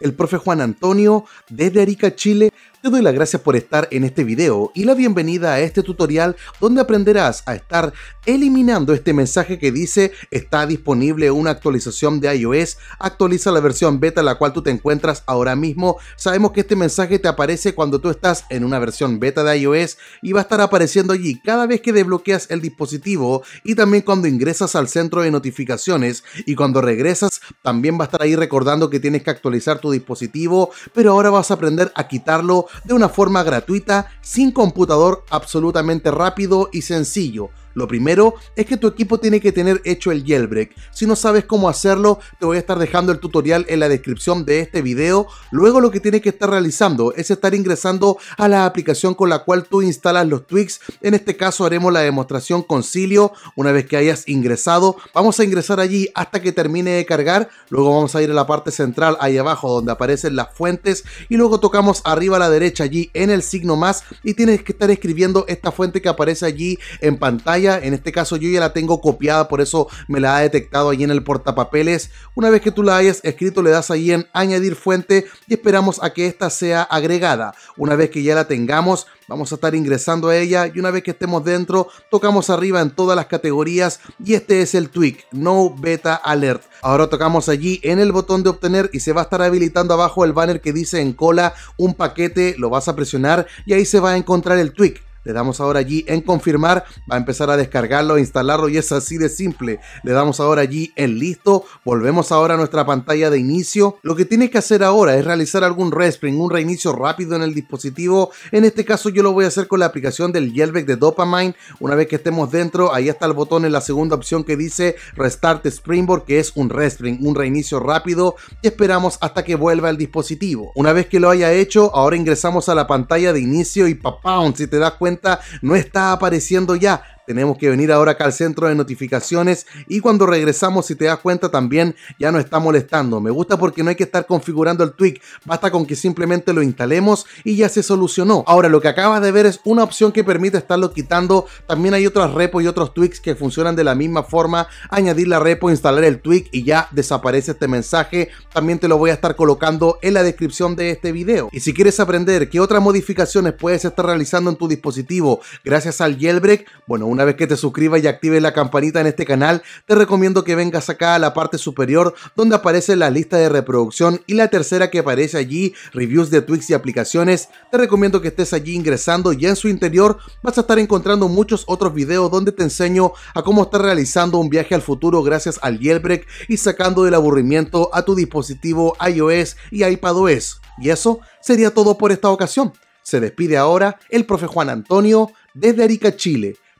el profe Juan Antonio desde Arica, Chile. Te doy las gracias por estar en este video y la bienvenida a este tutorial donde aprenderás a estar eliminando este mensaje que dice está disponible una actualización de iOS, actualiza la versión beta en la cual tú te encuentras ahora mismo. Sabemos que este mensaje te aparece cuando tú estás en una versión beta de iOS y va a estar apareciendo allí cada vez que desbloqueas el dispositivo y también cuando ingresas al centro de notificaciones y cuando regresas también va a estar ahí recordando que tienes que actualizar tu dispositivo, pero ahora vas a aprender a quitarlo de una forma gratuita sin computador absolutamente rápido y sencillo lo primero es que tu equipo tiene que tener hecho el jailbreak. Si no sabes cómo hacerlo, te voy a estar dejando el tutorial en la descripción de este video. Luego lo que tienes que estar realizando es estar ingresando a la aplicación con la cual tú instalas los tweaks. En este caso haremos la demostración con Cilio. Una vez que hayas ingresado, vamos a ingresar allí hasta que termine de cargar. Luego vamos a ir a la parte central ahí abajo donde aparecen las fuentes y luego tocamos arriba a la derecha allí en el signo más y tienes que estar escribiendo esta fuente que aparece allí en pantalla en este caso yo ya la tengo copiada, por eso me la ha detectado ahí en el portapapeles. Una vez que tú la hayas escrito, le das ahí en añadir fuente y esperamos a que esta sea agregada. Una vez que ya la tengamos, vamos a estar ingresando a ella y una vez que estemos dentro, tocamos arriba en todas las categorías y este es el tweak, no beta alert. Ahora tocamos allí en el botón de obtener y se va a estar habilitando abajo el banner que dice en cola un paquete, lo vas a presionar y ahí se va a encontrar el tweak. Le damos ahora allí en confirmar, va a empezar a descargarlo, a instalarlo y es así de simple. Le damos ahora allí en listo, volvemos ahora a nuestra pantalla de inicio. Lo que tienes que hacer ahora es realizar algún respring, un reinicio rápido en el dispositivo. En este caso yo lo voy a hacer con la aplicación del Yelbeck de Dopamine. Una vez que estemos dentro, ahí está el botón en la segunda opción que dice Restart Springboard, que es un respring, un reinicio rápido y esperamos hasta que vuelva el dispositivo. Una vez que lo haya hecho, ahora ingresamos a la pantalla de inicio y papá, si te das cuenta no está apareciendo ya. Tenemos que venir ahora acá al centro de notificaciones y cuando regresamos, si te das cuenta, también ya no está molestando. Me gusta porque no hay que estar configurando el tweak, basta con que simplemente lo instalemos y ya se solucionó. Ahora, lo que acabas de ver es una opción que permite estarlo quitando. También hay otras repos y otros tweaks que funcionan de la misma forma. Añadir la repo, instalar el tweak y ya desaparece este mensaje. También te lo voy a estar colocando en la descripción de este video. Y si quieres aprender qué otras modificaciones puedes estar realizando en tu dispositivo gracias al jailbreak, bueno, una una vez que te suscribas y actives la campanita en este canal, te recomiendo que vengas acá a la parte superior donde aparece la lista de reproducción y la tercera que aparece allí, reviews de Twix y aplicaciones. Te recomiendo que estés allí ingresando y en su interior vas a estar encontrando muchos otros videos donde te enseño a cómo estar realizando un viaje al futuro gracias al jailbreak y sacando del aburrimiento a tu dispositivo iOS y iPadOS. Y eso sería todo por esta ocasión. Se despide ahora el profe Juan Antonio desde Arica, Chile.